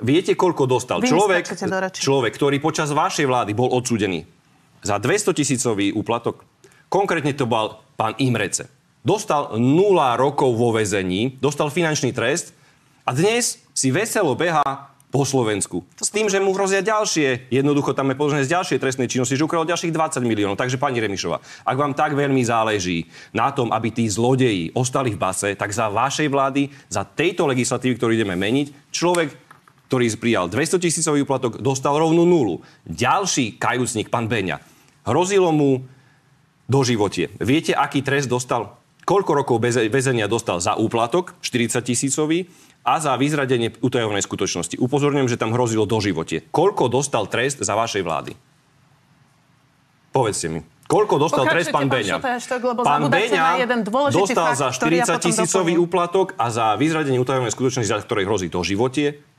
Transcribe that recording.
Viete, koľko dostal človek, človek, ktorý počas vašej vlády bol odsúdený za 200 tisícový úplatok? Konkrétne to bol pán Imrece. Dostal 0 rokov vo vezení, dostal finančný trest a dnes si veselo beha po Slovensku. S tým, že mu hrozia ďalšie, jednoducho tam je podložené z ďalšej trestnej činnosti, že ukradol ďalších 20 miliónov. Takže pani Remišová, ak vám tak veľmi záleží na tom, aby tí zlodeji ostali v base, tak za vašej vlády, za tejto legislatívy, ktorú ideme meniť, človek ktorý prijal 200 tisícový úplatok, dostal rovnú nulu. Ďalší kajúcnik, pán Beňa, hrozilo mu životie. Viete, aký trest dostal? Koľko rokov väzenia dostal za úplatok, 40 tisícový, a za vyzradenie utajovanej skutočnosti. Upozorňujem, že tam hrozilo do životie. Koľko dostal trest za vašej vlády? Povedzte mi. Koľko dostal Pokračujte, trest pán Beňa? Pán Beňa dostal fakt, za 40 tisícový úplatok a za vyzradenie utajovanej skutočnosti, za ktorej hrozí to životie,